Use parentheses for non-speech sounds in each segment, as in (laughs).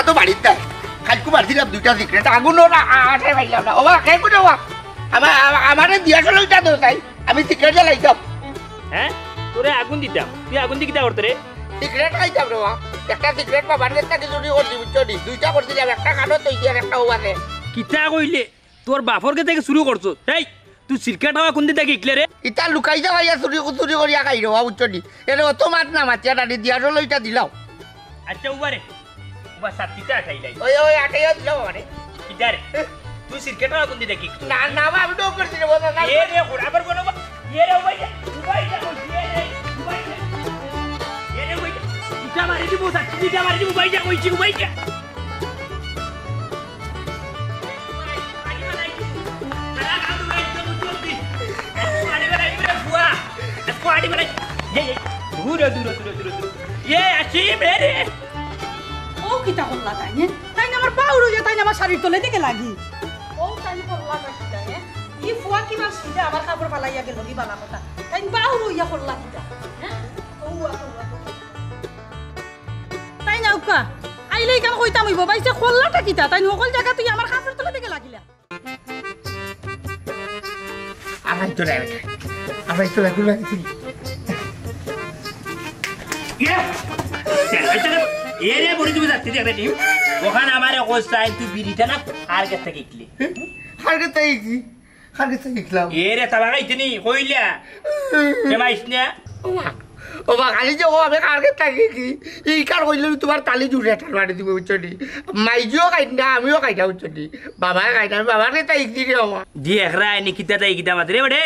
টাকা তো বাড়ির দেয় কালকে মারছিলাম দুইটা সিক্রেট আগুন আমার দিয়া চলো তো তাই আমি সিক্রেট জ্বালাইতাম হ্যাঁ তোরে আগুন দিতাম তুই আগুন দিয়ে কিতা করতে সিক্রেট খাইতাম রে একটা সিক্রেট বা বান্ডের থেকে করছি দুইটা করছিলাম একটা কালো তুই দিয়ে একটা ওবাতে কিতা কইলে তোর বাপর কে থেকে শুরু করছো এই তুই সিরকেট হওয়া কোন দিতে গিকলে রে লুকাই যাও ভাইয়া চুরি চুরি করিয়া খাই রে বা বুঝছো নি এর অত মাত না মাতিয়া ডানি দিয়া চলো এটা দিলাও আচ্ছা উবারে ಬಸ್ಸಾತ್ ಕಿತೆ ಆಟ ಇಲ್ಲ ಇಲ್ಲಿ. ಅಯ್ಯೋ ಆಟ ಯೋಚನೆ ಮಾಡಿ ಇದ್ದಾರೆ ತೂ ಸಿರ್ಕೆಟ್ ಹಾಕೊಂಡಿದ್ದೆ ಕಿಕ್ ನಾನು ನಾವ ಬಿಟ್ಟು ಹೋಗ್ಬಿಡ್ತೀನಿ ಹೋದ ಏನೇ ಹುಡ ಬರ್ಕೊಂಡು ಹೋಗು. ಏನೇ ಹೋಗ್ಬೈತೆ? ಹೋಗ್ಬೈತೆ, ಏನೇ? ಹೋಗ್ಬೈತೆ. ಏನೇ ಹೋಗ್ಬೈತೆ? ಇಟ್ಟ ಮಾರಿದ್ದು ಮೂಸ, ಇಟ್ಟ ಮಾರಿದ್ದು ಹೋಗ್ಬೈತೆ, ಹೋಗ್ಬೈತೆ, ಹೋಗ್ಬೈತೆ. ದೂರ ದೂರ ದೂರ ದೂರ ದೂರ ಏ ಅಶಿ ಬೇರೆ কিতা করলা তাই নে হ্যাঁ? তাই না আমার পা উড়ে তাই না আমার শাড়ির তলে দিকে লাগি ও তাই করলা কিতা নে ই ফুয়া কি মাস কিতা আমার কাপড় ফালাইয়া গেল কি বালা কথা তাই পা উড়ে করলা কিতা তাই না উকা আইলে কাম কইতাম হইব বাইছে খোল্লাটা কিতা তাই সকল জায়গা তুই আমার কাপড় তলে দিকে লাগিলা আবার তোরা আবার তোরা এরে বড়ি তুমি যাচ্ছি দেখতে টিম ওখানে আমার অবস্থায় তুই বিড়িটা না আর কাছ থেকে ইকলি আর কাছ থেকে ইকলি আর কাছ থেকে ইকলাম এরে তাবা গাইতে নি কইলা (laughs) মাইছ না ও বা খালি যে ও আমি কার কাছে থাকি কি ই কার কইলে তোমার তালি জুড়ে ঠাল মারি দিব উচ্চটি মাইজিও না আমিও কাইটা উচ্চটি বাবা কাইটা বাবা রে তাই দিলে আমার দিয়ে একরা নিকিতা তাই কিতা মাত্রে বড়ে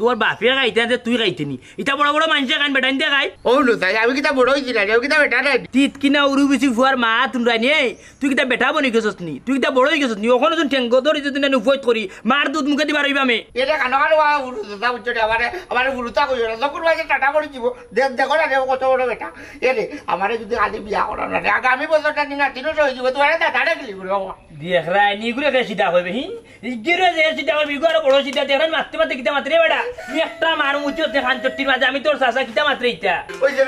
তোর বাপের গাইতে আছে তুই গাইতে নি এটা বড় বড় মানুষের গান বেটাইন দিয়ে গাই ও তাই আমি কিতা বড় হয়েছি না আমি কিতা বেটা নাই তিত কিনা উরু বেশি ফুয়ার মা তুমরাই নিয়ে তুই কিতা বেটা বনি গেছস নি তুই কিতা বড় হয়ে গেছস নি ওখানে তুই ঠেঙ্গ ধরি যদি না উভয় করি মার দুধ মুখে দিবার হইবা আমি এটা কানো কানো উরু দাদা উচ্চটা আমারে আমারে উরুতা কইও না যখন বাজে টাটা করে দিব দেখ দেখো না দেখো কত বড় বেটা এরে আমারে যদি আদি বিয়া করা না আগে আমি আগামী বছরটা না তিনো হয়ে যাব তোরা দাদা ডাকলি বলে বাবা দেখ রায় কে সিধা হইবে হি গিরে যে সিধা হইবি গো বড় সিধা দেখ মারতে মারতে কিতা মাত্রে বেটা একটা মানুষ উঠে ওতে খান চট্টির মাঝে আমি তোর চাষা কিতা মাত্র ইটা ওই যে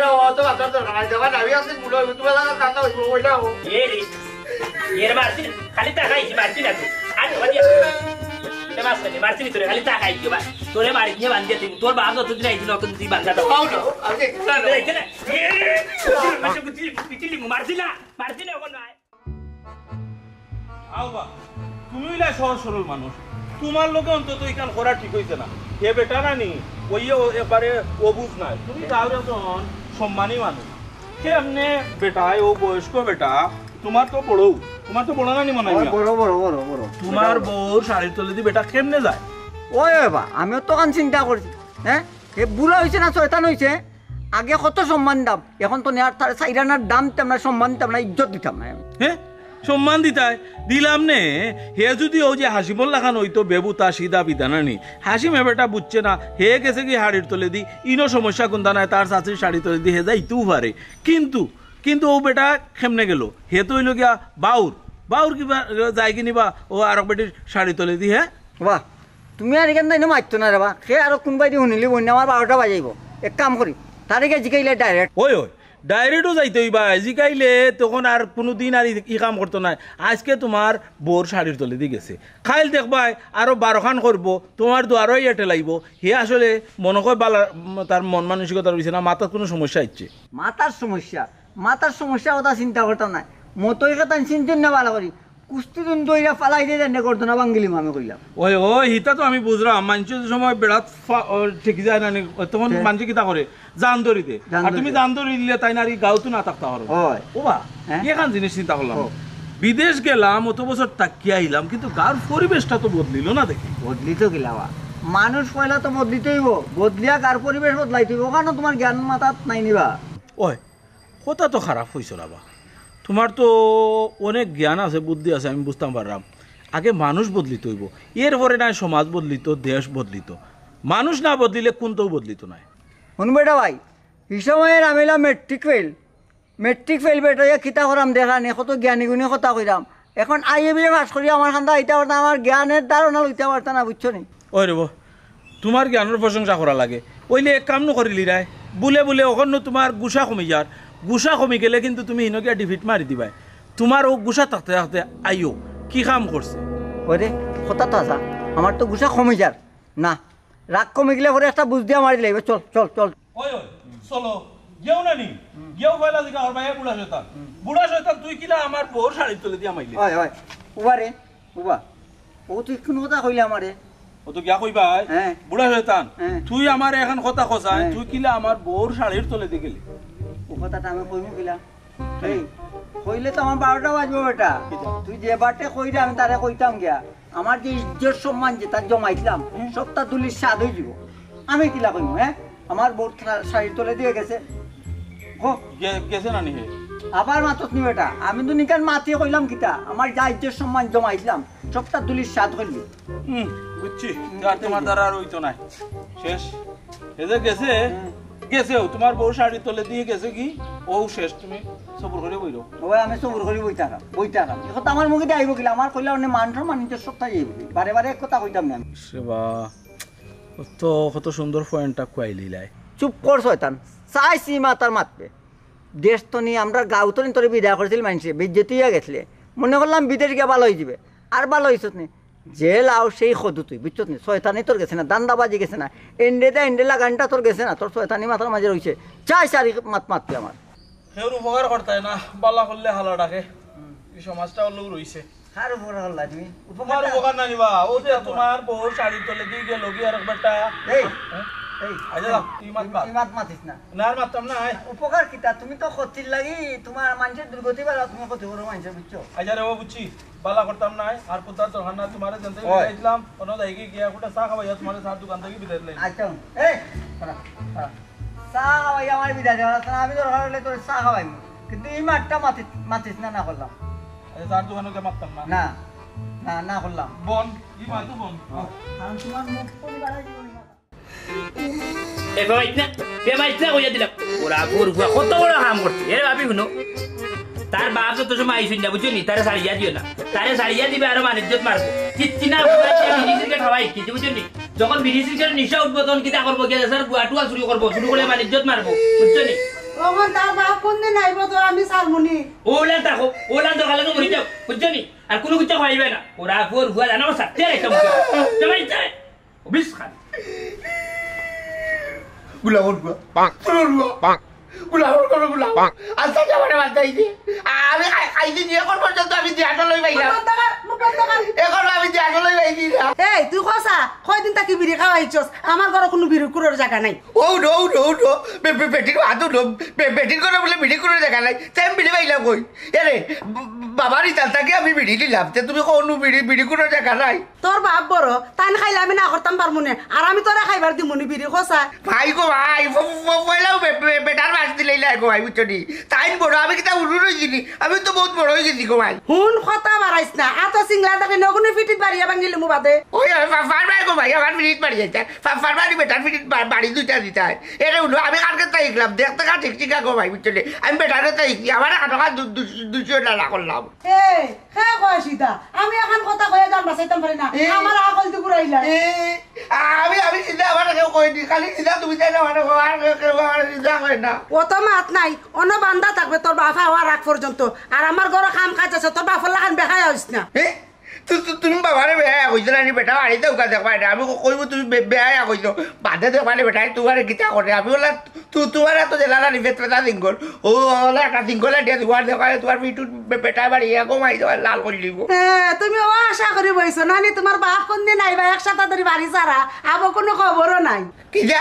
তুমি লাগা এর মারছি খালি তা খাইছি মারছি না তুই তুমি সরল মানুষ তোমার লোকে অন্তত এখান করা ঠিক হয়েছে না হে বেটা না নি ওই এবারে ও বুঝ না তুমি তাও একজন সম্মানী মানুষ সে এমনি ও বয়স্ক বেটা তোমার তো বড় তোমার তো বড় না নি মনে বড় বড় বড় বড় তোমার বউর শাড়ির তলে দিয়ে বেটা কেমনে যায় ওই বা আমিও তো কান চিন্তা করছি হ্যাঁ হে বুড়া হয়েছে না শয়তান হয়েছে আগে কত সম্মান দাম এখন তো নেয়ার চাইরানার দাম তেমন সম্মান তেমন ইজ্জত দিতাম না হ্যাঁ সম্মান দিতায় দিলাম নে হে যদি ও যে হাসিমুল্লা খান বেবু তা সিদা বিদানানি হাসিম বেটা বুঝছে না হে গেছে কি হাড়ির তলে দি ইনো সমস্যা কোনটা নাই তার শাশুড়ি শাড়ি তলে দি হে যাই তু পারে কিন্তু কিন্তু ও বেটা খেমনে গেল হে তো হইল গিয়া বাউর বাউর কিবা যাই কিনি বা ও আরক বেটির শাড়ি তলে দি হে বাহ তুমি আর এখান থেকে মারতো না রে বা সে আর কোনবাই দিয়ে শুনিলি বন্যা আমার বারোটা বাজাইব এক কাম করি এগিয়ে জিকাইলে ডাইরেক্ট ওই ওই ডাইরেক্টও যাইতে হইবা জিকাইলে তখন আর কোনো দিন আর ই কাম করতো না আজকে তোমার বোর শাড়ির তলে দিয়ে গেছে খাইল দেখবাই আরও বারোখান করব তোমার আরও ইয়াতে লাগব হে আসলে মনে হয় বালা তার মন মানসিকতা রয়েছে না মাথার কোনো সমস্যা হচ্ছে মাথার সমস্যা মাথার সমস্যা কথা চিন্তা করতাম না মতো কথা চিন্তা ভালো করি কুস্তিদুন দইরা ফালাই দিয়ে দেন করতো না বাঙ্গিলিম আমি কইলাম ওই ওই হিতা তো আমি বুঝলাম মানুষের সময় বেড়াত ঠিক যায় না তখন মানুষ কিতা করে জান দরিতে আর তুমি জান দরি দিলে তাই না আর গাও তো না থাকতে পারো ও বা এখান জিনিস চিন্তা করলাম বিদেশ গেলাম অত বছর তাকিয়ে আইলাম কিন্তু গার পরিবেশটা তো বদলিল না দেখি বদলি তো গেলাম মানুষ পয়লা তো বদলিতেইব বদলিয়া গার পরিবেশ বদলাইতেইব কেন তোমার জ্ঞান মাতাত নাই নিবা ওই কথা তো খারাপ হয়েছিল আবার তোমার তো অনেক জ্ঞান আছে বুদ্ধি আছে আমি বুঝতাম পারলাম আগে মানুষ বদলিত হইব এরপরে নাই সমাজ বদলিত দেশ বদলিত মানুষ না বদলিলে কোনটাও বদলিত নয় শুনবেটা ভাই হিসাবের আমিলা মেট্রিক ফেল মেট্রিক ফেল বেটা কিতা করাম দেখা নেই কত জ্ঞানী গুণী কথা কইরাম এখন আই এ বিয়ে পাস করি আমার খান্দা আইতে পারতাম আমার জ্ঞানের ধারণা লইতে পারতাম না বুঝছো নি ওই রেব তোমার জ্ঞানের প্রশংসা করা লাগে ওইলে এক কাম নকরিলি রায় বুলে বুলে অকন্য তোমার গুসা কমে যার গুসা কমি গেলে কিন্তু তুমি হিনকিয়া ডিভিট মারি দিবাই তোমার ও গুসা থাকতে থাকতে আইও কি কাম করছে ওরে কথা তো আসা আমার তো গুসা কমে যার না রাগ কমে গেলে পরে একটা বুঝ দিয়া মারি লাগবে চল চল চল ওই ওই চলো গেও না নি গেও কইলা দিকা হর ভাইয়া বুড়া শয়তান বুড়া শয়তান তুই কিলা আমার বউর শাড়ি তুলে দিয়া মাইলি ওই হয় উবা রে উবা ও তুই কোন কথা কইলা আমারে ও তো গিয়া কইবা বুড়া শয়তান তুই আমার এখন কথা কসাই তুই কিলা আমার বউর শাড়ির তলে দিয়ে গেলি কথাটা আমি কইমু কিলা এই কইলে তো আমার বারোটা বাজবো বেটা তুই যে বারটে কইরে আমি তারে কইতাম গিয়া আমার যে ইজ্জত সম্মান যে তার জমাইছিলাম সবটা দুলির স্বাদ হয়ে যাব আমি কিলা কইমু হ্যাঁ আমার বোর শাড়ির তলে দিয়ে গেছে গেছে না নিহে আবার মাতত নি বেটা আমি তো নিকার মাতিয়ে কইলাম কিতা আমার যা ইজ্জত সম্মান জমাইছিলাম সবটা দুলির স্বাদ হইলি বুঝছি আর তোমার দ্বারা আর হইতো না শেষ এদের গেছে গেছেও তোমার বউ শাড়ি তলে দিয়ে গেছে কি ও শেষ তুমি সবর করে বইরো ওই আমি সবর করে বই থাকা বই থাকা এখন আমার মুখে দিয়ে আইব কিলা আমার কইলা অন্য মানটার মান নিজের সত্তা যাইব বারে বারে এক কথা কইতাম না সেবা তো কত সুন্দর পয়েন্টটা কুয়াই লিলাই চুপ কর শয়তান চাইছি মাতার মাতবে দেশ তো নিয়ে আমরা গাঁও তো নিয়ে তোর বিদায় করেছিল মানুষে বিদ্যুৎ গেছিলে মনে করলাম বিদেশ গিয়ে ভালো হয়ে যাবে আর ভালো হয়েছ নি যে লাও সেই সদু তুই বুঝছো নি শয়তানি তোর গেছে না দান্দা বাজি গেছে না এন্ডে দা এন্ডে লাগানটা তোর গেছে না তোর শয়তানি মাথার মাঝে রয়েছে চাই চারি মাত মাততে আমার সেওর উপকার করতে না বালা করলে হালা ডাকে এই সমাজটা হলো রইছে কার উপকার হল্লা তুমি উপকার উপকার না নিবা ও যে তোমার বউ শাড়ি তোলে দিয়ে গেল কি আর একবারটা এই হ্যাঁ? উপকার কিতা তুমি তো ক্ষতির লাগি তোমার মানুষের দুর্গতি বাড়া তুমি ক্ষতি করো মানুষের বুঝছো আজা রে বুঝছি বালা করতাম নাই আর কোথাও তো হান্না তোমার জানতে গেছিলাম কোনো জায়গায় গিয়া কোটা চা খাবাই তোমার চা দোকান থেকে বিদায় লাই আচ্ছা খাবাই আমার বিদায় আমি তোর খাবাই কিন্তু এই মাঠটা মাতিস মাতিস না না করলাম আচ্ছা, চার দোকানে গিয়ে না না না না করলাম বন ই বন হ্যাঁ। কারণ তোমার মুখ পরিবার এবার নি তারে সারিয়া দিও না নি যখন বিড়ি নিশা উদ্বোধন কিতা করবো গিয়ে স্যার করবো চুরি করে মানে ইজ্জত মারবো বুঝছো আর কোনো কিছু হইবে না ওরা গোর জানো সাথে রাখতাম তোমার বিশ খান gula gula bang gula gula bang গোলাপৰ কৰো কোনো বিৰি কুৰৰ নাই ঔ দৌ দৌ দৌ বেটিৰ হাতো দৌ নাই তেম বিৰি পাইলাম কৈ এৰে বাবার ইতাল তাকে আমি বিড়ি দিলাম যে তুমি কোনো বিড়ি বিড়ি কোনো নাই তোর বাপ বড় তাই খাইলে আমি না করতাম পারমু আর আমি তোরা খাইবার দিমুনি বিড়ি খসা ভাই গো ভাই পয়লাও বেটার ভাই লাস্ট দিলে গোমাই বুঝছি তাইন বড় আমি কি তা উড়ু আমি তো বহুত বড় হয়ে গেছি গোমাই হুন কথা মারাইস না আত সিংলা তাকে নগুনে ফিটিত বাড়িয়া ভাঙিলে মু বাদে ওই ফাফার বাড়ি গোমাই আমার ফিটিত বাড়ি যাইতা ফাফার বাড়ি বেটার ফিটিত বাড়ি দুইটা দিতা এটা উঠলো আমি কালকে তাই গেলাম দেখতে কা ঠিক ঠিক গোমাই বুঝছি আমি বেটারে তাই আমার আটকা দুশো টাকা করলাম এই হ্যাঁ কয়সিতা আমি এখন কথা কয়ে যান বাসাইতাম পারি না আমার আকল তো ঘুরাইলা আমি আমি সিধা আমার কেউ কই দি খালি সিধা তুমি চাই না মানে আমার কেউ আমার সিধা কই না প্রথম মাত নাই অন্য বান্দা থাকবে তোর বাফা হওয়ার আগ পর্যন্ত আর আমার ঘর কাম কাজ আছে তোর বাফর লাগান বেখাই হইস না তুমি বাবারে বেয়া কইছো না বেটা বাড়িতে উকা দেখবা এটা আমি কইব তুমি বেয়া কইছো বাদে দেখবা না বেটা তোমার গীতা আমি ওলা তু তোমার এত জেলা না বেতটা সিঙ্গল ও ওলা একটা সিঙ্গল দিয়ে তোমার দেখবা তোমার বেটা বাড়ি ইয়া কমাই লাল করে তুমি ও আশা করে বইছো না তোমার বাপ কোন দিন আইবা একসাথে ধরে বাড়ি সারা আবার কোনো খবরও নাই কি যা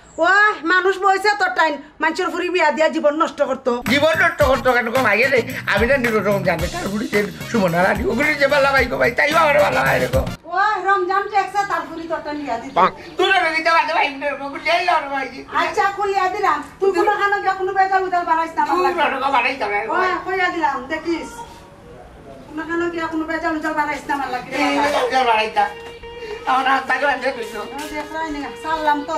ওই মানুষ বইছে তোর টাইম মানুষের তাই আমার বাল্লা ভাই রেখো ওই রমজান টেকছে আচ্ছা, খানো যা কোনো বেজাল উদাল বাড়াইছ না তুই রকম বাড়াইছ না ওই দেখিস আমার লাগে বাড়াইতা তো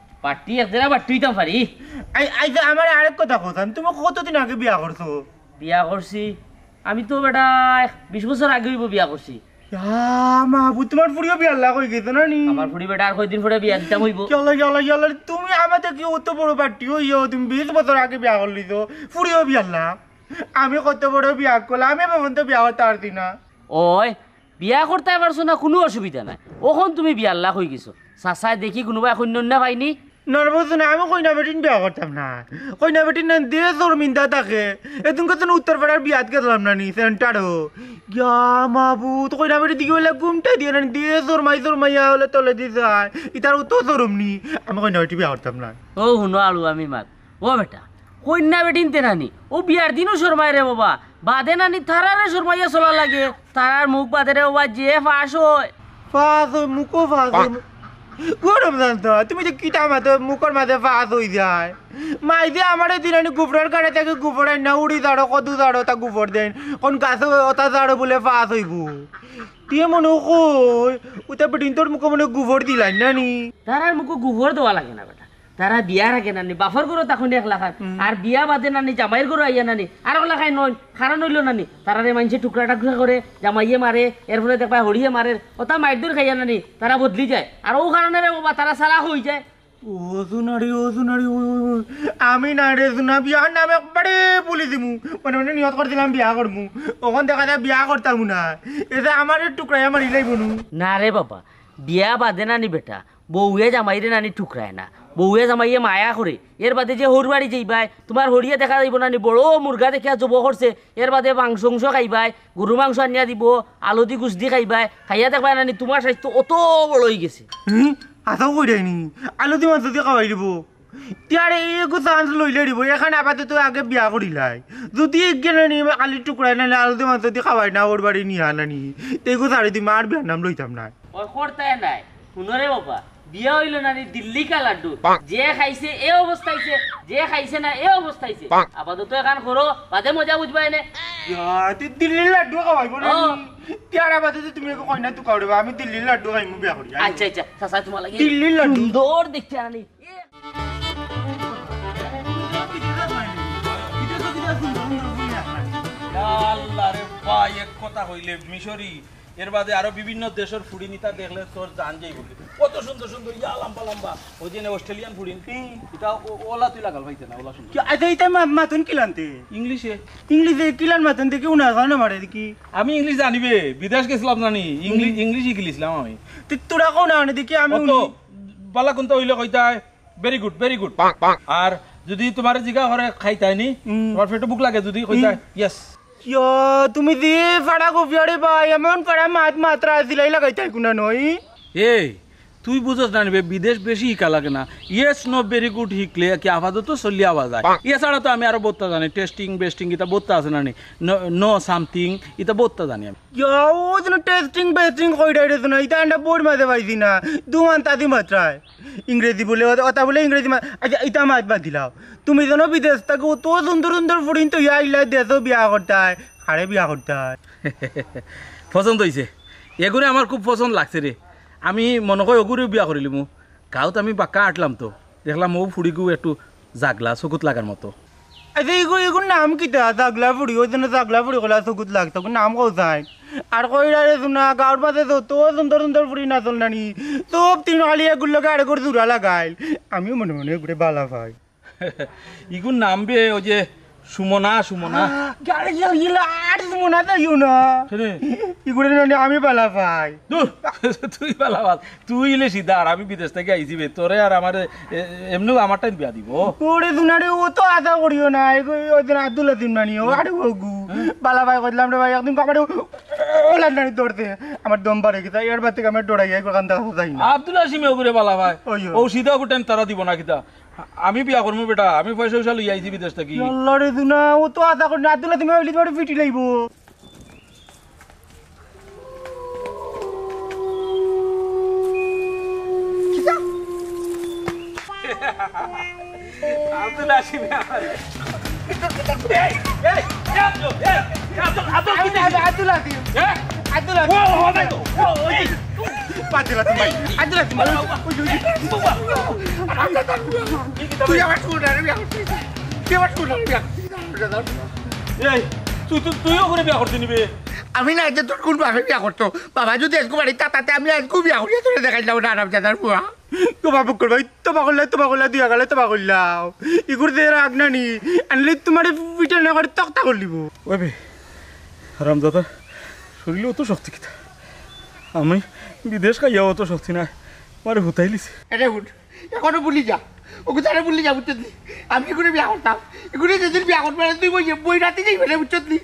পার্টি আছে আবার তুই তো পারি আইজ আমার আরেক কথা কথা তুমি কত দিন আগে বিয়া করছো বিয়া করছি আমি তো বেটা বিশ বছর আগে হইব বিয়া করছি মাহবুব তোমার ফুড়িও বিয়া লাগা হয়ে গেছে না নি আমার ফুড়ি বেটা আর কয়দিন পরে বিয়া দিতাম হইব চলো চলো চলো তুমি আমাদের কি অত বড় পার্টি হইও তুমি বিশ বছর আগে বিয়া করলি তো ফুড়িও বিয়া লাগ আমি কত বড় বিয়া করলাম আমি ভবন তো বিয়া করতে পারতি না ওই বিয়া করতে পারছো না কোনো অসুবিধা নাই ওখন তুমি বিয়ার লাগ হয়ে গেছো চাচাই দেখি কোনোবা এখন না পাইনি নরবসনে আমি কইনা বেটিন বিয়া করতাম না কইনা বেটিন না দিয়ে শর্মিন্দা থাকে এদিন কত উত্তরপাড়ার বিয়াত গেলাম না নি সেন্টারও গিয়া মাবুত কইনা বেটি দিকে বলে ঘুমটা দিয়ে না দিয়ে শর্মাই শর্মাইয়া হলে তলে দিয়ে যায় ইতার তো শরম নি আমি কইনা বেটি বিয়া করতাম না ও হুনো আলু আমি মাত ও বেটা কইনা বেটিন তেনানি ও বিয়ার দিনও শর্মায় রে বাবা বাদে নানি তারারে শর্মাইয়া চলা লাগে তারার মুখ বাদে রে বাবা যে ফাঁস হয় ফাঁস মুখও ফাঁস গরম তুমি তো কিটা মাথে মুখর মাথে ফাঁস হয়ে যায় মাই দিয়ে আমার দিন আমি গুফরের কারে তাকে গুফরের না উড়ি জাড়ো কদু জাড়ো তা গুফর দেন কোন গাছে ওটা জাড়ো বলে ফাঁস হইব তুই মনে কই ওটা বেটিন তোর মুখে মনে গোবর দিলাই না নি তার আর মুখে গোবর দেওয়া লাগে না বেটা যারা বিয়ার আগে নানি বাফর গরো তখন এক লাখায় আর বিয়া বাদে নানি জামাইয়ের গরো আইয়া নানি আর এক লাখায় নয় কারণ হইল নানি তারা রে মানুষে টুকরা টাকরা করে জামাইয়ে মারে এরপরে দেখবা হরিয়ে মারে ওটা মাইর দূর খাইয়া নানি তারা বদলি যায় আর ও কারণে রে বাবা তারা সারা হয়ে যায় ওজুনাড়ি ওজুনাড়ি আমি না রে জুনা বিয়ার নামে একবারে বলে দিমু মানে মানে নিয়ত করছিলাম বিয়া করমু ওখান দেখা যায় বিয়া করতাম না এটা আমার টুকরাই আমার ইলাই বনু না রে বাবা বিয়া বাদে নানি বেটা বউয়ে জামাইরে নানি টুকরায় না বউয়ে জামাইয়ে মায়া করে এর বাদে যে হর বাড়ি যাইবাই তোমার হরিয়ে দেখা যাইব না নি বড় মুরগা দেখিয়া জব করছে এর বাদে মাংস উংস খাইবাই গরু মাংস আনিয়া দিব আলু দি গুছ দি খাইবাই খাইয়া দেখবাই না নি তোমার স্বাস্থ্য অত বড় হয়ে গেছে আসাও কই দেয়নি আলু দি মাংস দি খাওয়াই দিব তিয়ারে এগো চান্স লইলে দিব এখানে আপাতত আগে বিয়া করিলাই যদি এখানে নি আলু টুকরাই না আলু দি মাংস দি খাওয়াই না ওর বাড়ি নিহা নানি নি এগো চারি দিম বিয়ার নাম লইতাম না ওই করতে নাই শুনরে বাবা বিয়া হইল না নি দিল্লি কা লাড্ডু যে খাইছে এ অবস্থাইছে যে খাইছে না এ অবস্থাইছে আপাতত এখন করো বাদে মজা বুঝবা এনে দিল্লির লাড্ডু খাওয়াইব না আমি দিল্লির লাড্ডু খাইমু বিয়া করি আচ্ছা আচ্ছা সাসা আনি এক কথা হইলে মিশরি এর বাদে আরো বিভিন্ন দেশের ফুড়ি নিতা দেখলে তোর জান যাই বলি কত সুন্দর সুন্দর ইয়া লম্বা লম্বা ওই যে অস্ট্রেলিয়ান ফুড়ি এটা ওলা তুই লাগাল ভাইতে না ওলা শুনছি আচ্ছা এটা কি লানতে ইংলিশে ইংলিশে কি কিলান মাতন দেখি উনা জানে মারে দেখি আমি ইংলিশ জানিবে বিদেশ গেছিলাম জানি ইংলিশ ইংলিশ গিলিছিলাম আমি তুই তোরা কোন আনে দেখি আমি বালা কোনটা হইলে কইতা ভেরি গুড ভেরি গুড আর যদি তোমার জিগা ঘরে খাইতাইনি তোমার পেটে ভুক লাগে যদি কইতা ইয়েস ইয়া তুমি যে ফাড়া গুফিয়ারে বা এমন ফাড়া মাত মাত্রা আসিলাই লাগাইতাই কোনা নই এই তুই বুঝোস না নিবে বিদেশ বেশি হিকা লাগে না ইয়েস নো ভেরি গুড হিকলে কি আপাতত চলি আওয়া যায় এছাড়া তো আমি আরো বত্তা জানি টেস্টিং বেস্টিং ইতা বত্তা আছে না নো সামথিং ইতা বত্তা জানি আমি ও যেন টেস্টিং বেস্টিং কই ডাইরেছ না ইতা আন্ডা বোর্ড মাঝে পাইছি না দুমান তাদি মাত্রায় ইংরেজি বলে ওটা বলে ইংরেজি আচ্ছা ইটা মাছ বাদ দিলাও তুমি জানো বিদেশ তাকে অত সুন্দর সুন্দর ফুটিন তো ইয়া ইলা দেশও বিয়া করতে হয় হারে বিয়া করতে হয় (laughs) পছন্দ হয়েছে এগুলো আমার খুব পছন্দ লাগছে রে আমি মনে কয় অগুরে বিয়া করিলি মো গাঁৱত আমি বাক্কা আটলাম তো দেখলাম ও ফুড়ি গু একটু জাগলা চকুত লাগার মতো নাম কিতা জাগলা ফুড়ি ওই জন্য জাগলা ফুড়ি কলা চকুত লাগতো নাম যায় আর রে শুনা গাঁর মাঝে তো সুন্দর সুন্দর ফুড়ি না নানি সব তিন আলি এগুলো আড়ে করে জোড়া লাগাইল আমিও মনে মনে ঘুরে বালা ভাই (laughs) ইগুন নাম বে ওই যে সুমনা সুমনা হ্যাঁ, গাড়ি গিলা আর সুমনা তো ইউ না ইগুড়ে দিন আমি পালা পাই (laughs) তুই পালা পাল তুই ইলে সিধা আর আমি বিদেশ থেকে আইছি বে তোরে আর আমার এমনি আমার টাইম বিয়া দিব ওরে দুনারে ও তো আশা করিও না ওই দিন আদুল আদিম মানি ও আরে গু পালা হ্যাঁ। ভাই কইলাম রে ভাই একদিন কামারে ওলান নানি দৌড়তে আমার দম বাড়ে গিতা এর থেকে আমার দৌড়াই ওখান থেকে আব্দুল আসিমে ওপরে পালা ভাই ও সিধা গুটেন তারা দিব না কিতা আমি বিয়া করবো বেটা আমি পয়সা পয়সা লই আইছি বিদেশ থেকে লড়ে দুনা ও তো আধা করে না দিলে তুমি ওইলি তোমার পিটি আদুল Abdul Asim Abdul Asim Abdul Asim Patilah tempat. yang yang. yang. বিয়া করতে নিবে আমি না যে তোর কোন বাপে বিয়া করতো বাবা যদি আজকে বাড়ি তাতে আমি আজকে বিয়া করি তোরে দেখাই যাবো না আরাম জানার বুয়া তোমা বুক করবা তোমা করলা তোমা করলা দুয়া গালে তোমা করলাও ইগুর দের আগনানি আনলে তোমার পিঠা না করে তক্তা করলিব ওই বে রামদাদা শরীরে অত শক্তি কিতা আমি বিদেশ খাইয়া অত শক্তি না মারে হুতাই লিছি এটা হুট এখনো বলি যা ওকে তারা বলি যা বুঝছি আমি এগুলো বিয়া করতাম এগুলো যেদিন বিয়া করবে তুই বই বই রাতে যাই ফেলে দি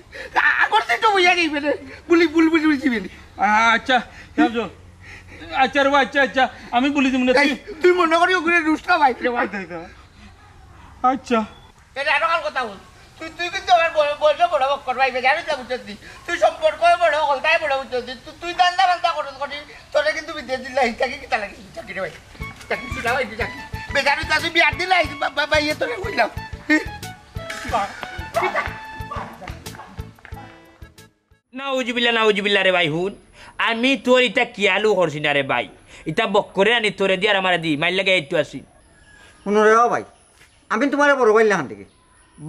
আগর দিন তো বইয়া গেই ফেলে বলি বুল বুলি বুঝি ফেলি আচ্ছা আচ্ছা রে আচ্ছা আচ্ছা আমি বলি দিব না তুই মনে করি ওগুলো রুষ্টা বাইক রে বাইক আচ্ছা, আচ্ছা।, আচ্ছা এটা আরো কাল কথা বল তুই তুই কিন্তু আমার বয়সে বড় বক্কর ভাই জানিস না বুঝছি তুই সম্পর্ক বড় হল তাই বড় বুঝছি তুই দান্দা বান্দা করতে করিস ইয়ে আমি তোর ইটা কি আলু করছি না রে ভাই ইটা বক করে আনি তোরে দিয়ে আর আমার দি মাইল লাগে এইটু আসি শুনো রে ভাই আমি তোমার বড় ভাই লাগান থেকে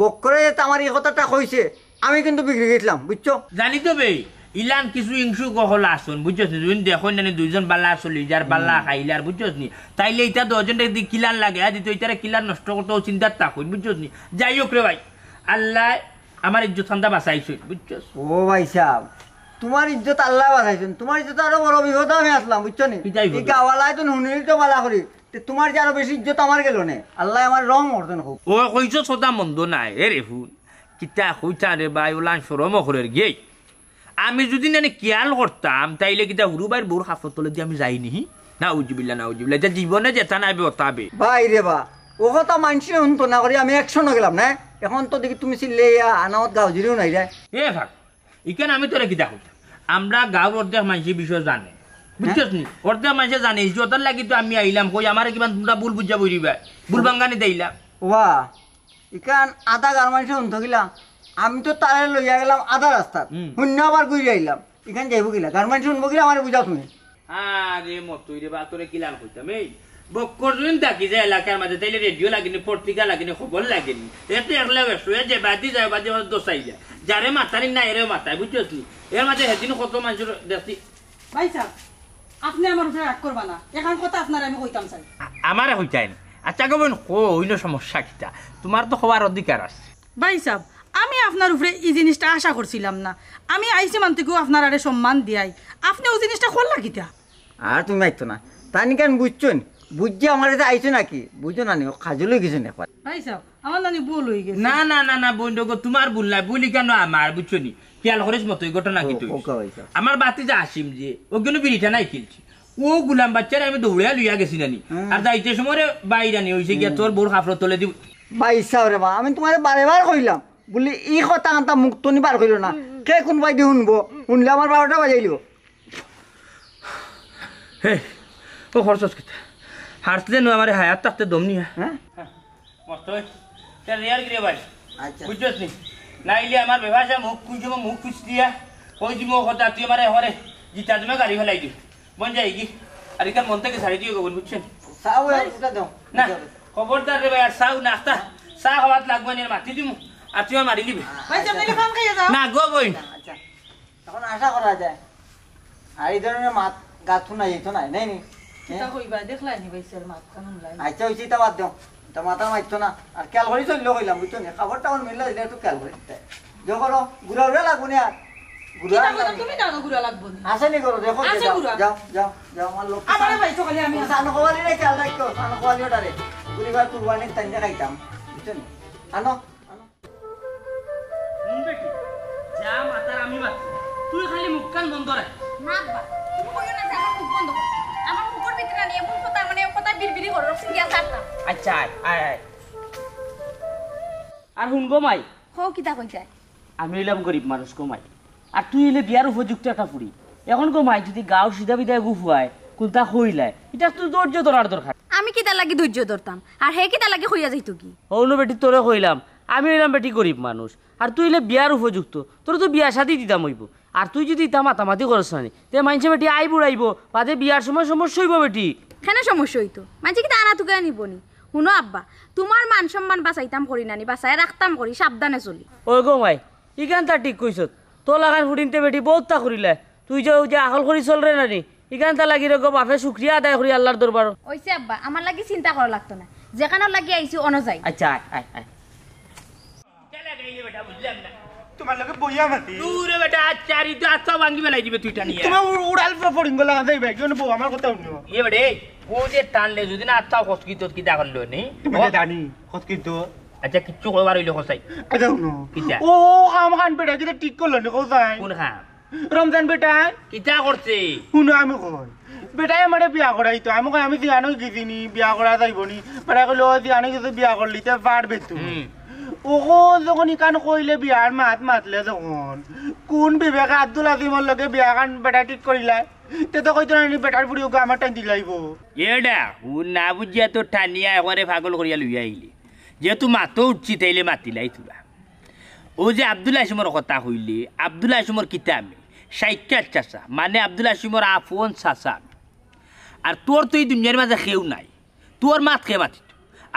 বক করে আমার এই কথাটা কইছে আমি কিন্তু বিক্রি গেছিলাম বুঝছো জানি তো ভাই ইলান কিছু ইংসু কহল আসুন বুঝছস নি যদি দেখো জানি দুইজন বাল্লা চলি যার বাল্লা খাইলার বুঝছস নি তাইলে এটা দশজন যদি কিলান লাগে আর যদি এটা কিলার নষ্ট করতে চিন্তার থাকুন বুঝছস নি যাই হোক রে ভাই আল্লাহ আমার ইজ্জত ঠান্ডা বাঁচাইছে বুঝছস ও ভাই সাহ তোমার ইজ্জত আল্লাহ বাঁচাইছেন তোমার ইজ্জত আরো বড় বিপদ আমি আসলাম বুঝছো নি গাওয়ালায় তো শুনিলি তো বালা করি তোমার যে আরো বেশি ইজ্জত আমার গেল নে আল্লাহ আমার রং অর্জন হোক ও কইছো সদা মন্দ নাই এ রে হুন কিতা হইতা রে ভাই ওলান সরম করে গেই আমি যদি নানি খেয়াল করতাম তাইলে কিতা হুরুবার বোর হাফত তলে আমি যাই নিহি না উজবিল্লা না উজবিল্লা যা জীবনে যেতা নাই বতাবে ভাই রে বা ও কথা মানছি না তো না করি আমি না গেলাম না এখন তো দেখি তুমি চিল্লে আনামত গাঁও জিরিও নাই রে এ ভাগ ইকেন আমি তোরা কিতা হইতাম আমরা গাঁওর অর্ধেক মানুষের বিষয় জানে বুঝছিস নি অর্ধেক মানুষে জানে ইজ্জতার লাগি তো আমি আইলাম কই আমার কিমান তোমরা ভুল বুঝা বুঝিবা ভুল বাঙ্গানি দেইলা ওয়া ইকান আধা গাঁর মানুষে শুনতো গিলা আমি তো তারে লইয়া গেলাম আধা রাস্তা শূন্য আবার ঘুরে আইলাম এখান যাইব কিলা গার্মেন্ট শুনবো কিলা আমার বুঝা তুমি আরে মত রে বা তোরে কিলান কইতাম এই বক্কর জুন থাকি যে এলাকার মাঝে তাইলে রেডিও লাগিনি পত্রিকা লাগিনি খবর এতে একলা যে বাদি যায় বাদি দোসাই যায় যারে মাথারি না এরে মাথায় বুঝছিস এর মাঝে সেদিন কত মানুষের দেখছি ভাই স্যার আপনি আমার উপরে রাগ করবা না এখন কথা আপনার আমি কইতাম স্যার আমারে হইতাই না আচ্ছা গবেন কইনো সমস্যা কিটা তোমার তো হওয়ার অধিকার আছে ভাই সাহেব আমি আপনার উপরে এই জিনিসটা আশা করছিলাম না আমি আইসি মানতেকেও আপনার আরে সম্মান দিয়াই আপনি ওই জিনিসটা খোল লাগিতা আর তুমি আইতো না তানি কেন বুঝছেন বুঝছি আমার এটা আইছো নাকি বুঝছো না কাজলে গেছো না পাইছো আমার নানি ভুল হয়ে গেছে না না না না বন্ধু গো তোমার ভুল নাই বলি কেন আমার বুঝছো নি খেয়াল করিস মতো এই ঘটনা কিন্তু আমার বাতি যে আসিম যে ও কেন বিড়িটা নাই খেলছি ও গুলাম বাচ্চারে আমি দৌড়িয়া লইয়া গেছি নানি হ্যাঁ। আর যাইতে সময় বাইরানি হইছে গিয়া তোর বোর হাফর তলে দিব বাইসাও রে বা আমি তোমার বারে বার কইলাম বলি ই কথা কান্তা মুখ তো নিবার করিল না কে কোনবাই দি শুনবো শুনলে আমার বারোটা বাজাই লিব হে ও খরচ কিতা হারতে নো আমার হায়াত তাকতে দম নিয়ে হ্যাঁ মস্ত রিয়াল গিরে ভাই আচ্ছা। বুঝছিস নি নাইলে আমার ব্যবসা মুখ খুঁজব মুখ খুঁজ দিয়া কই দিব কথা তুই আমার হরে জিতা তুমি গাড়ি ফেলাই দিই বন যাই কি আর এখান মন থেকে ছাড়ি দিয়ে গোবর বুঝছেন সাউ না খবরদার রে ভাই আর সাউ নাস্তা চা খাওয়াত লাগবে না মাতি দিমু আর তুই মারি দিবি আচ্ছা, আচ্ছা। না গো বই আচ্ছা, তখন আশা করা যায় আর এই ধরনের মাত গাছ নাই তো নাই নাই নি আচ্ছা ওই চিতা বাদ দিও তো মাথা মারতো না আর যাও যাও যাও আমার লোক আমি সানো কবালি রে খেয়াল রাখতো সানো কবালি ওটা রে কুরবানির তাই খাইতাম বুঝছো নি আনো আমি মানে আচ্ছা, আর মাই কিতা কই আমি এলাম গরিব মানুষ গো মাই আর তুই এলে বিয়ার উপযুক্ত একটা পুরি এখন গো মাই যদি গাঁও সিধা বিদায় গুফুয়ায় কোনটা হইলায় এটা তো ধৈর্য ধরার দরকার আমি কিতা লাগি ধৈর্য ধরতাম আর হে কিতা লাগি হইয়া যাইতো কি হৌন বেটি তোরে কইলাম আমি হইলাম বেটি গরিব মানুষ আর তুই হইলে বিয়ার উপযুক্ত তোর তো বিয়া সাথে দিতাম হইব আর তুই যদি তা মাতামাতি করস না তে মাইছে বেটি আইব আইব বাদে বিয়ার সময় সমস্যা হইব বেটি কেন সমস্যা হইতো মানছে কি আনা তুকে নিব নি শুনো আব্বা তোমার মান সম্মান বাঁচাইতাম করি নানি বাঁচাই রাখতাম করি সাবধানে চলি ও গো মাই ইগান তা ঠিক কইছ তো লাগান ফুটিনতে বেটি বহুত তা করিলে তুই যে যে আহল করি চল রে নানি ইগান তা লাগি গো বাপে শুক্রিয়া আদায় করি আল্লাহর দরবার ওইছে আব্বা আমার লাগি চিন্তা করা লাগতো না যেখানে লাগি আইছি অন আচ্ছা আয় আয় আয় আচ্ছা তুই উড়াল দেই কথা এ যদি আচ্ছা আচ্ছা কিচ্ছু শুনো খাম খান বেটা কোন রমজান বেটা কিটা করছে শুনো আমি বেটাই আমারে বিয়া করাই তো আমি আমি জিয়ানো গিজিনি বিয়া করা যাইবনি বেটা কইলো জিয়ানো বিয়া করলি তো পারবে তুমি ওকো যখন ইকান কইলে বিয়ার মাত মাতলে যখন কোন বিবেক আব্দুল আজিমর লগে বিয়া কান বেটা ঠিক করিলাই তে তো কইতো না বেটার বুড়ি ওকে আমার টান দিলাইব এডা ও না বুঝিয়া তো টানিয়া একবারে পাগল করিয়া লইয়া আইলি যেহেতু মাতো উঠছি তাইলে মাতিলাই তুলা ও যে আব্দুল আসিমর কথা হইলে আব্দুল আসিমর কিতা আমি সাইকার চাষা মানে আব্দুল আসিমর আফোন চাষা আর তোর তো এই দুনিয়ার মাঝে খেউ নাই তোর মাত খেয়ে মাতিত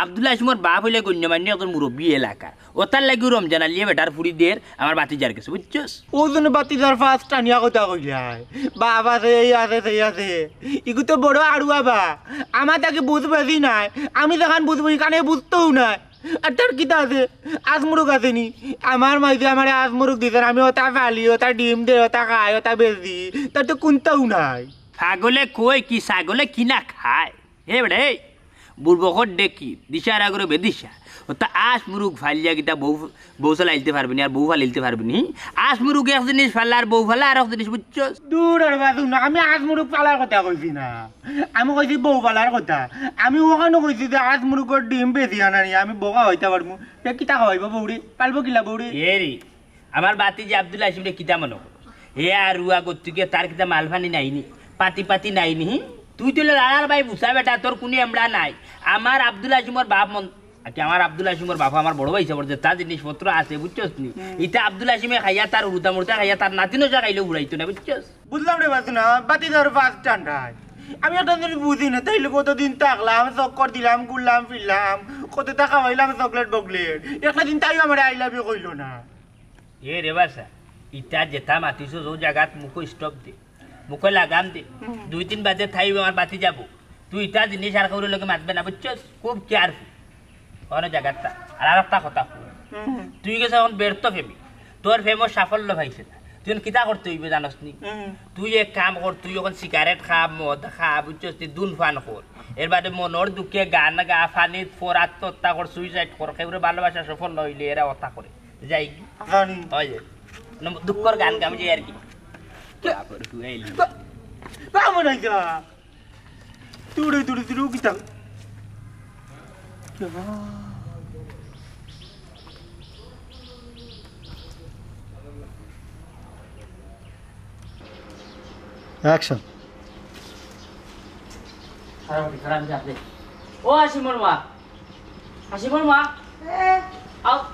আবদুল্লাহ আসুমর বাপ হইলে গণ্যমান্য একজন মুরব্বী এলাকার ও তার লাগি রমজান আলিয়ে বেটার ফুড়ি দের আমার বাতিজার কাছে বুঝছস ও জন্য বাতিজার ফাঁস টানিয়া কথা কইলাই বাপ আছে এই আছে সেই আছে ইগু তো বড় আড়ুয়া বা আমার তাকে বুঝবাসি নাই আমি তখন বুঝবো কানে বুঝতেও নাই আর তার কিতা আছে আজমুরুক আছে নি আমার মাইজে আমার আজমুরুক দিছে আমি ওটা ফালি ওটা ডিম দে ওটা খাই ওটা বেজি তার তো কোনটাও নাই ছাগলে কই কি ছাগলে কিনা খায় হে বেড়ে বুর্বকর ডেকি আর আগরে বেদিশা তা আশ মুরুখ ফালিয়া কিতা বউ বউ চালা আইলতে পারবি আর বউ ফালিলতে পারবি নি আশ মুরুখ এক জিনিস ফালা আর বউ ফালা আর এক জিনিস বুঝছ দূর না আমি আশ মুরুখ ফালার কথা কইছি না আমি কইছি বউ ফালার কথা আমি ওখানে কইছি যে আশ মুরুখর ডিম বেশি আনা নি আমি বোকা হইতে পারবো কিতা খাওয়াইব বৌড়ি পারবো কিলা বৌড়ি এরি আমার বাতি যে আব্দুল আসিম রে কিতা মনে হে আর রুয়া গত্তুকে তার কিতা মালফানি নাইনি পাতি পাতি নাইনি তুই তো লালার ভাই বুসা বেটা তোর কোনো এমড়া নাই আমার আব্দুল আজিমর বাপ মন কি আমার আব্দুল আসিমর বাপ আমার বড় ভাই হিসাবে তার জিনিসপত্র আছে বুঝছস নি এটা আব্দুল আসিমে খাইয়া তার উড়ুতা মুড়তা খাইয়া তার নাতিনও যা খাইলে উড়াইতো না বুঝছস বুঝলাম রে বাসু না বাতি ধর ফার্স্ট স্ট্যান্ডার্ড আমি ওটা যদি বুঝি না তাইলে কতদিন থাকলাম চক্কর দিলাম ঘুরলাম ফিরলাম কত টাকা হইলাম চকলেট বকলেট একটা দিন তাই আমার আই লাভ কইলো না এ রে বাসা ইটা যেতা মাতিছো যো জায়গাত মুখ স্টপ দে মুখে লাগাম দে দুই তিন বাজে থাই আমার বাতি যাব তুই ইটা জিনিস আর কাউরে লোকে মাতবে না বুঝছো খুব কেয়ারফুল অন্য জায়গাটা আর আর একটা কথা তুই গেছে এখন ব্যর্থ ফেমি তোর ফেমস সাফল্য ভাইছে না তুই কিতা করতে হইবে জানস নি তুই এক কাম কর তুই এখন সিগারেট খা মদ খা বুঝছো তুই দুন ফান কর এর বাদে মনের দুঃখে গান গা ফানি ফোর আত্মহত্যা কর সুইসাইড কর কেউরে ভালোবাসা সফল নইলে এরা হত্যা করে যাই দুঃখর গান গাম যে আর কি Kapur ku eli. Bangun aja. Turu turu turu kita. Ya. Action. Salam salam jadi. Oh Asimur ma. Asimur ma. Eh. Out.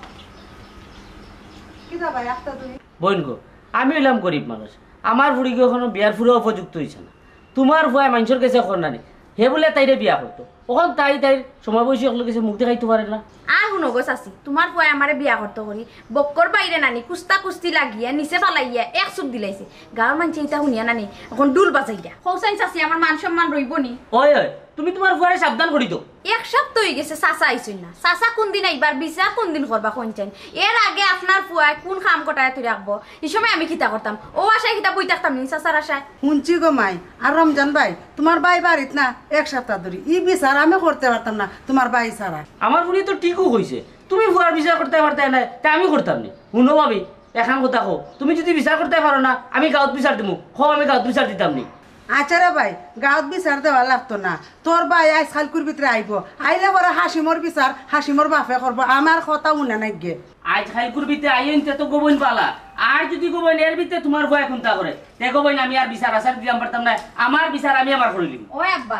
কি যাবা একটা তুমি বোন গো আমি হলাম গরিব মানুষ আমার ভুড়ি কখনো বিয়ার ফুরে উপযুক্ত হয়েছে না তোমার ভুয়ায় মানুষের কাছে এখন নানি হে বলে তাইরে বিয়া করতো ওখান তাই তাই সময় বয়সী সকলের কাছে মুখ দেখাইতে পারে না আর শুনো গো চাচি তোমার ভুয়ায় আমারে বিয়া করতো করি বক্কর বাইরে নানি কুস্তা কুস্তি লাগিয়া নিচে ফালাইয়া এক চুপ দিলাইছে গাঁৱৰ মানুহে এটা শুনিয়া নানি এখন ডুল বাজাইয়া সৌচাইন চাচি আমার মান সম্মান রইব নি হয় তুমি তোমার ভুয়ারে সাবধান করি দাও এক সপ্তাহ হয়ে গেছে চাচা আইসুন না চাচা কোন দিন আইবার বিচার কোন দিন করবা কোন চাইন এর আগে আপনার পুয়াই কোন খাম কটায় তুই রাখবো এই সময় আমি খিতা করতাম ও আশায় খিতা বই থাকতাম নি চাচার আশায় শুনছি গো মাই আর রমজান ভাই তোমার বাই বাড়িত না এক সপ্তাহ ধরে ই বিচার আমি করতে পারতাম না তোমার বাই ছাড়া আমার ভুলি তো ঠিকও হয়েছে তুমি পুয়ার বিচার করতে পারতে না তা আমি করতাম নি শুনো ভাবি এখন কথা কো তুমি যদি বিচার করতে পারো না আমি গাঁত বিচার দিমু হ আমি গাঁত বিচার দিতাম নি আচারা ভাই গাঁত বিচার দেওয়া লাগতো না তোর ভাই আই সালকুর ভিতরে আইব আইলে বড় হাসিমর বিচার হাসিমর বাপে করবো আমার কথা উনা নাই গে আজ খালকুর ভিতরে আইন তো গোবন পালা আর যদি গোবন এর ভিতরে তোমার গোয়া খুনতা করে তে গোবন আমি আর বিচার আসার দিলাম পারতাম না আমার বিচার আমি আমার করে দিব ও আব্বা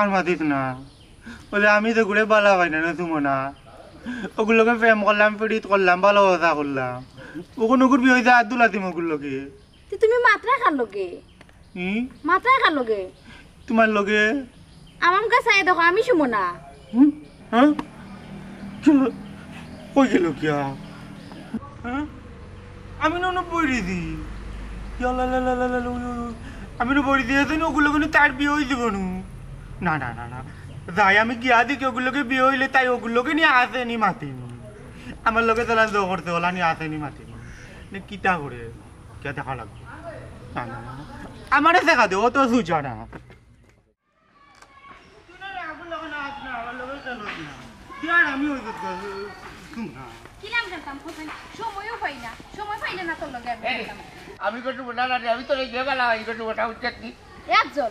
আর মাতিস না বলে আমি তো ঘুরে বালা পাই না তুমো না ওগুলোকে প্রেম করলাম পীড়িত করলাম ভালোবাসা করলাম ওগুলো ওগুর বিয়ে হয়েছে আর দুলাতিম ওগুলোকে তুমি মাত্রা খার কে মাত্রা খার লোকে তোমার লোকে আমার কাছে চাই দেখো আমি শুমো না হ্যাঁ কই গেল কিয়া হ্যাঁ আমি নো পড়ি দি আমি নো পড়ি দিয়েছি ওগুলো কিন্তু তার বিয়ে হয়ে যাবো না না না না যাই আমি গিয়া দেখি ওগুলোকে বিয়ে হইলে তাই ওগুলোকে নিয়ে আসেনি মাতি আমার লোকে তোলা দো করতে ওলা নিয়ে আসেনি মাতি কিতা করে কে দেখা লাগবে না না না আমারে দেখা দে ও তো সুচা না আমি ওই কিলাম না তোর লগে আমি করতে না আমি তো ওটা উঠতে একজন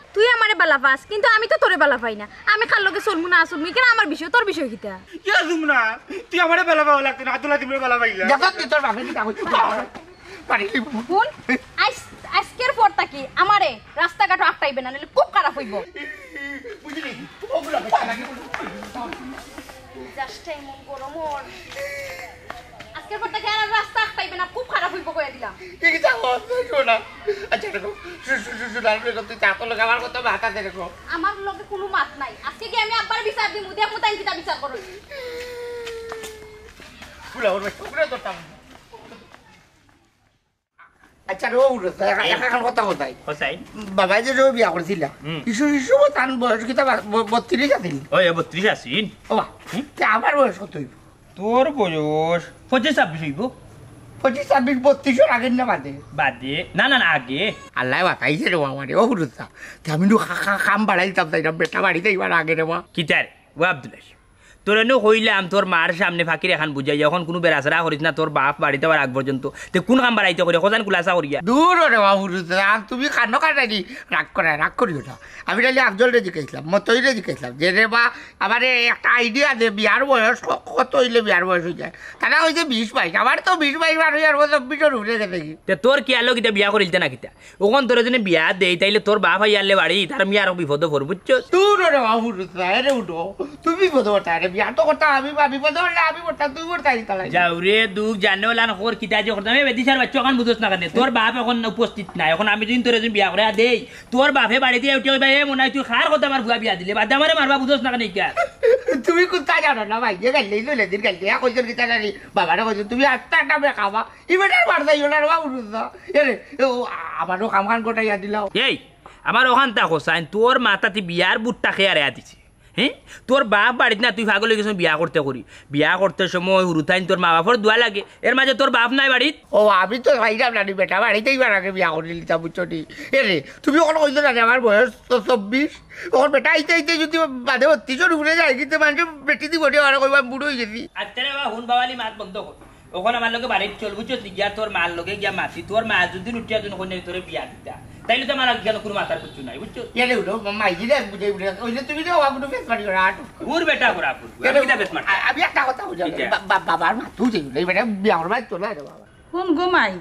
তুই আমারে বালা পাস কিন্তু আমি তো তোরে বালা পাই না আমি খাল লোকে চলমু না আসলমু কেন আমার বিষয় তোর বিষয় কিতা ইয়া তুমি তুই আমারে বালা পাওয়া লাগতো না আদুলা তুমি বালা পাইলা দেখো তুই তোর বাপের দিকে আমি পারি ভুল আজ আজকের পর তাকি আমারে রাস্তাঘাটও আটাইবে না নাহলে খুব খারাপ হইব বুঝলি ওগুলা লাগে জাস্ট টাইম গরম ওর আজকের পর থেকে আর রাস্তা আটকাইবে না খুব খারাপ হইব কইয়া দিলাম ঠিক আছে শোনা আচ্ছা দেখো মাথা দেখো আমার লগে কোনো মাত নাই আজকে কি আমি আব্বার বিচার দিমু কিটা বিচার করো ফুলা ওর এখন আচ্ছা, কথা যে বিয়া তান বত্রিশ আছিল আমার বয়স কত তোর বয়স পঁচিশ ছাব্বিশ হইব পঁচিশ ছাব্বিশ বত্রিশের আগের না বাদে বাদে না না না আগে আল্লাহ বাতাইছে রে আমার ও হুরুদা আমি তো কাম বাড়াইতাম তাই বেটা বাড়ি যাইবার আগে রে কিটার ও আব্দুল্লাহ তোর এনে কইলাম তোর মার সামনে ফাঁকির এখন বুঝাই যখন কোনো বেড়াচড়া করিস না তোর বাপ বাড়িতে আবার আগ পর্যন্ত তো কোন কাম বাড়াইতে করি কজান কুলাসা করিয়া দূর রে বাবু তুমি কান্ন কাটাই দি রাগ করা রাগ করি ওটা আমি তাহলে আফজলরে জিজ্ঞাসলাম মতইরে জিজ্ঞাসলাম যে রে বা আমার একটা আইডিয়া দে বিয়ার বয়স কত হইলে বিয়ার বয়স হয়ে যায় তাহলে ওই যে বিশ বাইশ আমার তো বিশ বাইশ বার হয়ে যাবো চব্বিশ উঠে গেছে কি তোর কি আলো কিতা বিয়া করিলতে না কিতা ওখান তোর যদি বিয়া দেই তাইলে তোর বাপ হইয়ালে বাড়ি তার মিয়া আরো বিপদ ভর বুঝছো দূর রে বাবু রে উঠো তুমি বিপদ তারে করবি আর তুই দুঃখ কিতা যে তোর বাপ এখন উপস্থিত নাই এখন আমি যদি তোর বিয়া করে দেই তোর বাপে বাড়ি দিয়ে উঠে ভাই মনে হয় তুই খার কথা আমার ভুয়া বিয়া দিলে বাদ আমারে মারবা বুঝোস না কেন (laughs) তুমি কোথা জানো না ভাই গাল্লি লইলে দিন গাল্লি তুমি আস্তা একটা খাবা ইবেটার মারদা ইবেটার বাবু আমারও কাম খান গোটা দিলাও এই আমার ওখান তা হোসাইন তোর মাতাতে বিয়ার বুটটা খেয়ারে দিছে হ্যাঁ তোর বাপ বাড়িতে না তুই ভাগ লই গেছিস বিয়া করতে করি বিয়া করতে সময় হুরুথাইন তোর মা বাপর দোয়া লাগে এর মাঝে তোর বাপ নাই বাড়িত ও আমি তো ভাইরাম নানি বেটা বাড়িতেই বাড়াকে বিয়া করে নিলি বুঝছো নি এরে তুমি ওখানে কইতে না আমার বয়স তো চব্বিশ ওর বেটা আইতে আইতে যদি বাদে বত্রিশও ঢুকে যায় কিন্তু মানুষ বেটি দিব আর কইবা বুড়ো হয়ে গেছি আচ্ছা রে বা হুন বাবালি মাত বন্ধ কর ওখানে আমার লোকে বাড়িতে চল বুঝছো গিয়া তোর মার লোকে গিয়া মাতি তোর মা যদি উঠিয়া তোর বিয়া দিতা তাইলে তো আমার গেল কোনো মাথার কিছু নাই বুঝছো মাই বুঝে ওই যে তুমি যে বাবু ফেস মারি বেটা ফেস আমি একটা কথা বাবার মা তুই যেই এই বেটা বিয়ার মাই তো না রে বাবা হুম গো মাই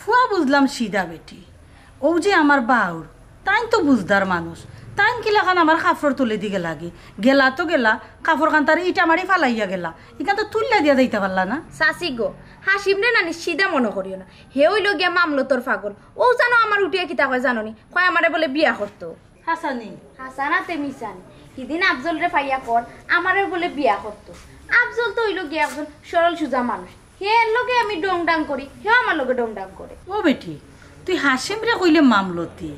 ফুয়া বুঝলাম সিধা বেটি ও যে আমার বাউর তাই তো বুঝদার মানুষ কিলা খান আমার কাপড় তুলে দি গেলা কি গেলা তো গেলা কাপড় খান তার ইটা মারি ফালাইয়া গেলা এখান তো তুললা দিয়া যাইতে পারলা না সাসি গো হাসিম রে নানি সিধা মনে করিও না হে ওই লগিয়া মামলো তোর পাগল ও জানো আমার উঠিয়া কিতা কয় জানো নি কয় আমারে বলে বিয়া করতো হাসানি তে মিসানি কিদিন আফজল রে পাইয়া কর আমারে বলে বিয়া করতো আফজল তো ওই লগিয়া একজন সরল সুজা মানুষ হে লগে আমি ডং ডাং করি হে আমার লগে ডং ডাং করে ও বেটি তুই হাসিমরে কইলে মামলতি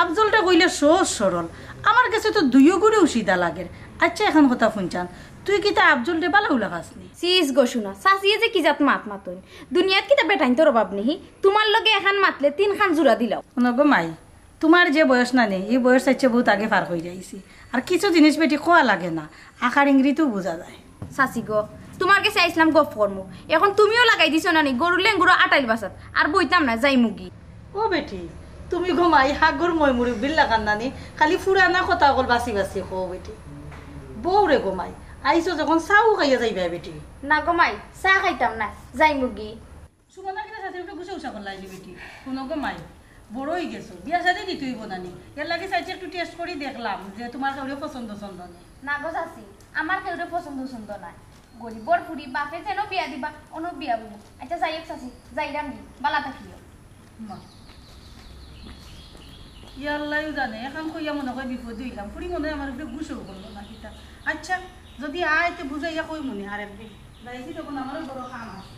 আফজলটা কইলে সহজ সরল আমার কাছে তো দুইও গুড়ে সিধা লাগে আচ্ছা এখন কথা শুনছান তুই কি তা আফজল রে বালা উলাগাস নি সিস গো শুনা সাসিয়ে যে কি জাত মাত মাতন দুনিয়াত কি তা বেটাইন তোর অভাব নেহি তোমার লগে এখন মাতলে তিন খান জুড়া দিলাও শুনো গো মাই তোমার যে বয়স না নেই এই বয়স চাইছে বহুত আগে পার হয়ে যাইছি আর কিছু জিনিস বেটি খোয়া লাগে না আকার ইংরিতেও বোঝা যায় সাসি গো তোমার কাছে আইসলাম গপ কর্ম এখন তুমিও লাগাই দিছ না নি গরু লেঙ্গুরো আটাইল বাসাত আর বইতাম না যাই মুগি ও বেটি তুমি ঘুমাই হাগর মই মুড়ি বিল্লা কান্দানি খালি ফুরানা কথা অকল বাঁচি বাঁচি কো বেটি বৌরে ঘুমাই আইসো যখন চাও খাইয়া যাইবা বেটি না ঘুমাই চা খাইতাম না যাই মুগি সুমনা কিনা সাথে একটু গুছে উষা করলাই বেটি শুনো ঘুমাই বড় হয়ে গেছো বিয়া সাথে দি তুই বোনানি এর লাগে চাইছি একটু টেস্ট করে দেখলাম যে তোমার কাউরে পছন্দ ছন্দ নেই না গো চাচি আমার কাউরে পছন্দ ছন্দ নাই গরিবর ফুরি বাপে যেন বিয়া দিবা অন্য বিয়া বলবো আচ্ছা যাই এক চাচি যাইরাম দি বালা থাকিও মা ইয়াল্লাইও জানে এখন কইয়া মনে হয় বিপদ হইলাম ফুরি মনে হয় আমার উপরে গুছও করলো না কিতা আচ্ছা যদি আয় তো বুঝাইয়া কই মনে আর একদিন যাইছি তখন আমারও বড় খাম আছে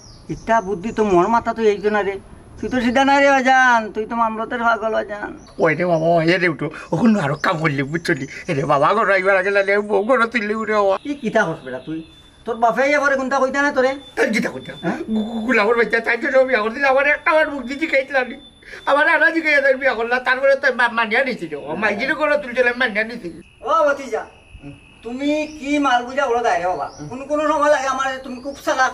ইত্যা বুদ্ধি তো মোর মাথা তো এইজন রে তুই তো সিধা নাই রে অজান তুই তো মামলতের পাগল অজান ওই রে বাবা এ রে উঠো ওখানে আরো কাম করলি বুঝছলি এ রে বাবা ঘর আইবার আগে লাগে বউ ঘর তুললি উঠে বাবা ই কিতা করছ বেটা তুই তোর বাপে ইয়ে করে কোনটা কইতা না তোরে জিতা কইতা হ্যাঁ? গুলাবর বাচ্চা তাই জন্য বিয়া করছিল আমার একটা আমার মুখ দিদি খাইছিলাম আমার আনা জিগে যাই বিয়া করলাম তারপরে তো মানিয়া নিছিল মাইজিরে করে তুলছিল মানিয়া নিছিল ও ভতিজা তুমি কি মাল মালগুজা ওরা দায় বাবা কোন কোন সময় লাগে আমার তুমি খুব চালাক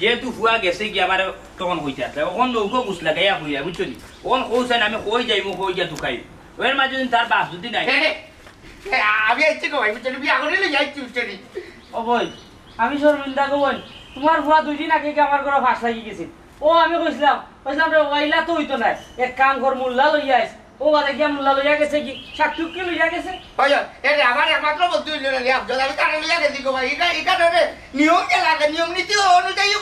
যেহেতু হুয়া গেছে কি আবার তখন হইতে আসলে অকন নৌকো গুছ গাইয়া হইয়া বুঝছো নি ওখান কৌছেন আমি কই যাই মোক কই গিয়া ঢুকাই ওর মাঝে যদি তার বাস যদি নাই আমি আইছি কই বুঝছো নি বিয়া করে লই যাইছি বুঝছো নি ও বই আমি শর্মিন্দা কই তোমার হুয়া দুই দিন আগে আমার ঘরে ভাস লাগি গেছে ও আমি কইছিলাম কইছিলাম রে ওইলা তো হইতো না এক কাম কর মুল্লা লইয়া আইছি কি নিয়ম কে নিয়ম অনুযায়ী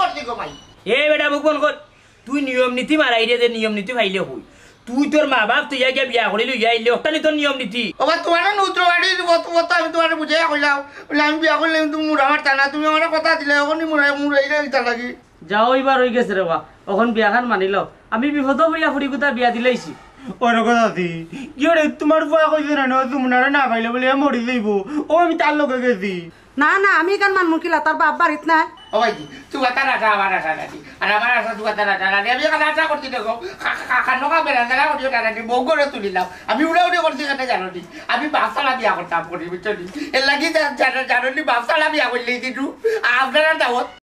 তুই নিয়ম নীতি মারাই রে নিয়ম নীতি ভাইলে হই তুই তোর মা বাপ তুই গিয়া বিয়া করে লইয়া আইলে ওখানে তোর নিয়ম নীতি ওবা তোমার নূত্র বাড়ি তুমি তো আমি তোমার বুঝাই কইলাম বলে আমি বিয়া করলে তুমি মুড়া মারতা টানা তুমি আমার কথা দিলে ওখানে মুড়াই মুড়াই রে লাগি যাও এবার হই গেছে রে বা ওখান মানি মানিল আমি বিপদ হইয়া ফুড়ি কুতা বিয়া দিলাইছি ওর কথা দি কিরে তোমার বুয়া কইছে না তোমরা না পাইলে বলে মরি যাইব ও আমি তার লগে গেছি না না আমি কেন মানমু কিলা তার বাপ বাড়িত না ও ভাই তুই কথা রাখা আমার আশা রাখি আর আমার আশা তুই কথা রাখা রাখি আমি এখানে আশা করতে দেখো খানো কা বেড়া দেলা করি ওটা রাখি বউ করে তুলি নাও আমি উড়ে উড়ে করতে কেটে জানো নি আমি বাপসালা বিয়া করতাম করি বুঝছো নি এর লাগি জানো নি বাপসালা বিয়া করলেই দিটু আপনারা দাওয়াত